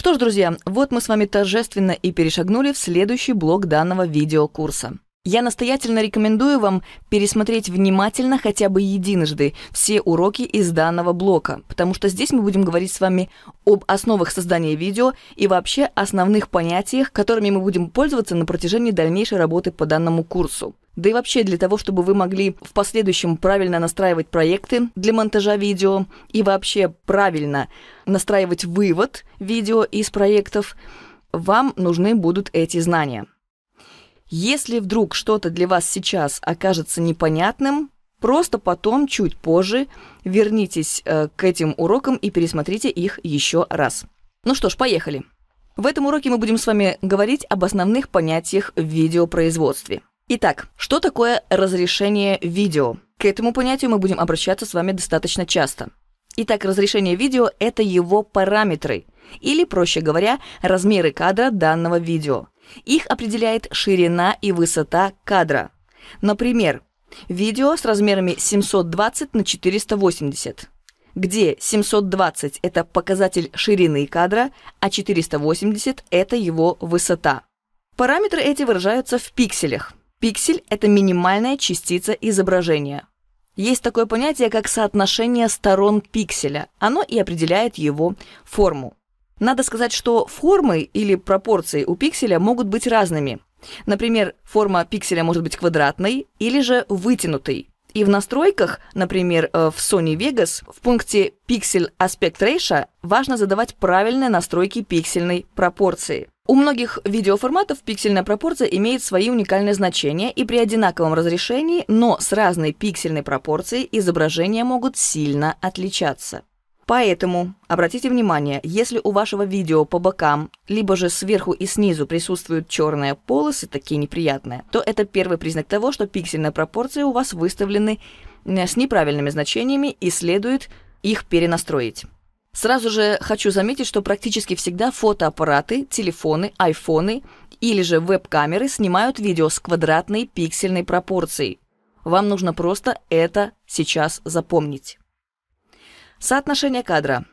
Что ж, друзья, вот мы с вами торжественно и перешагнули в следующий блок данного видеокурса. Я настоятельно рекомендую вам пересмотреть внимательно хотя бы единожды все уроки из данного блока, потому что здесь мы будем говорить с вами об основах создания видео и вообще основных понятиях, которыми мы будем пользоваться на протяжении дальнейшей работы по данному курсу да и вообще для того, чтобы вы могли в последующем правильно настраивать проекты для монтажа видео и вообще правильно настраивать вывод видео из проектов, вам нужны будут эти знания. Если вдруг что-то для вас сейчас окажется непонятным, просто потом, чуть позже, вернитесь э, к этим урокам и пересмотрите их еще раз. Ну что ж, поехали. В этом уроке мы будем с вами говорить об основных понятиях в видеопроизводстве – Итак, что такое разрешение видео? К этому понятию мы будем обращаться с вами достаточно часто. Итак, разрешение видео – это его параметры, или, проще говоря, размеры кадра данного видео. Их определяет ширина и высота кадра. Например, видео с размерами 720 на 480 где 720 – это показатель ширины кадра, а 480 – это его высота. Параметры эти выражаются в пикселях – Пиксель — это минимальная частица изображения. Есть такое понятие, как соотношение сторон пикселя. Оно и определяет его форму. Надо сказать, что формы или пропорции у пикселя могут быть разными. Например, форма пикселя может быть квадратной или же вытянутой. И в настройках, например, э, в Sony Vegas, в пункте «Пиксель Aspect Ratio» важно задавать правильные настройки пиксельной пропорции. У многих видеоформатов пиксельная пропорция имеет свои уникальные значения, и при одинаковом разрешении, но с разной пиксельной пропорцией изображения могут сильно отличаться. Поэтому обратите внимание, если у вашего видео по бокам, либо же сверху и снизу присутствуют черные полосы, такие неприятные, то это первый признак того, что пиксельные пропорции у вас выставлены э, с неправильными значениями и следует их перенастроить. Сразу же хочу заметить, что практически всегда фотоаппараты, телефоны, айфоны или же веб-камеры снимают видео с квадратной пиксельной пропорцией. Вам нужно просто это сейчас запомнить. Соотношение кадра.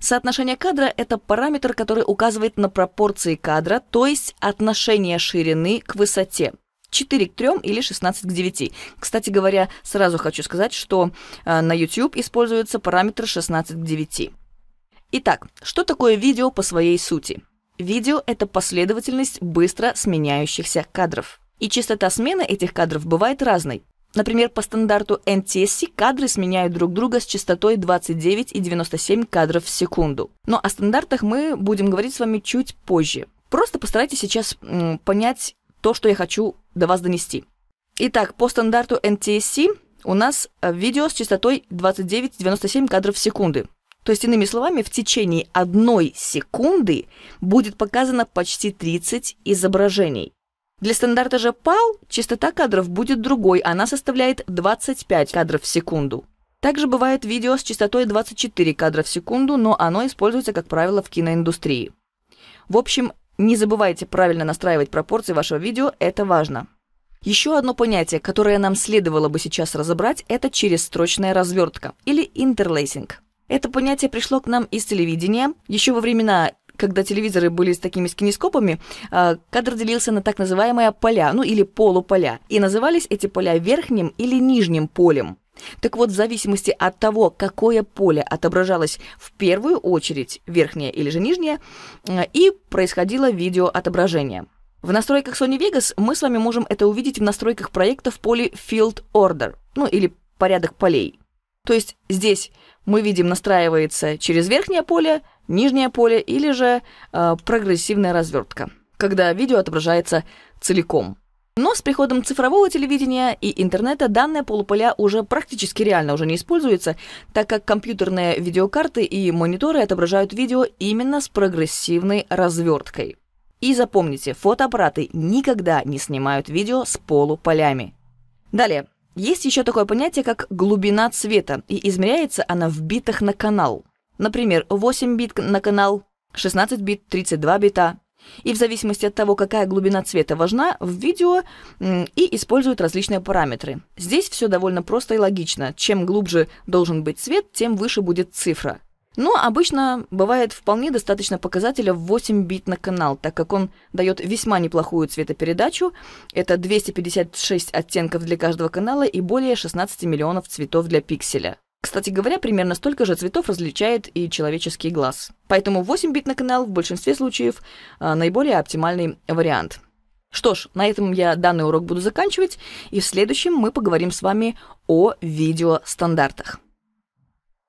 Соотношение кадра – это параметр, который указывает на пропорции кадра, то есть отношение ширины к высоте. 4 к 3 или 16 к 9. Кстати говоря, сразу хочу сказать, что э, на YouTube используется параметр 16 к 9. Итак, что такое видео по своей сути? Видео — это последовательность быстро сменяющихся кадров. И частота смены этих кадров бывает разной. Например, по стандарту NTSC кадры сменяют друг друга с частотой 29 и 97 кадров в секунду. Но о стандартах мы будем говорить с вами чуть позже. Просто постарайтесь сейчас понять то, что я хочу до вас донести. Итак, по стандарту NTSC у нас э, видео с частотой 29-97 кадров в секунду. То есть, иными словами, в течение одной секунды будет показано почти 30 изображений. Для стандарта же PAL частота кадров будет другой, она составляет 25 кадров в секунду. Также бывает видео с частотой 24 кадра в секунду, но оно используется, как правило, в киноиндустрии. В общем, не забывайте правильно настраивать пропорции вашего видео, это важно. Еще одно понятие, которое нам следовало бы сейчас разобрать, это чересстрочная развертка или интерлейсинг – это понятие пришло к нам из телевидения. Еще во времена когда телевизоры были с такими с а, кадр делился на так называемые поля, ну или полуполя. И назывались эти поля верхним или нижним полем. Так вот, в зависимости от того, какое поле отображалось в первую очередь, верхнее или же нижнее, а, и происходило видеоотображение. В настройках Sony Vegas мы с вами можем это увидеть в настройках проекта в поле Field Order, ну или порядок полей. То есть здесь мы видим, настраивается через верхнее поле, нижнее поле или же э, прогрессивная развертка, когда видео отображается целиком. Но с приходом цифрового телевидения и интернета данные полуполя уже практически реально уже не используются, так как компьютерные видеокарты и мониторы отображают видео именно с прогрессивной разверткой. И запомните, фотоаппараты никогда не снимают видео с полуполями. Далее, есть еще такое понятие, как глубина цвета, и измеряется она в битах на канал. Например, 8 бит на канал, 16 бит, 32 бита. И в зависимости от того, какая глубина цвета важна, в видео и используют различные параметры. Здесь все довольно просто и логично. Чем глубже должен быть цвет, тем выше будет цифра. Но обычно бывает вполне достаточно показателя в 8 бит на канал, так как он дает весьма неплохую цветопередачу. Это 256 оттенков для каждого канала и более 16 миллионов цветов для пикселя. Кстати говоря, примерно столько же цветов различает и человеческий глаз. Поэтому 8 бит на канал в большинстве случаев а, наиболее оптимальный вариант. Что ж, на этом я данный урок буду заканчивать, и в следующем мы поговорим с вами о видеостандартах.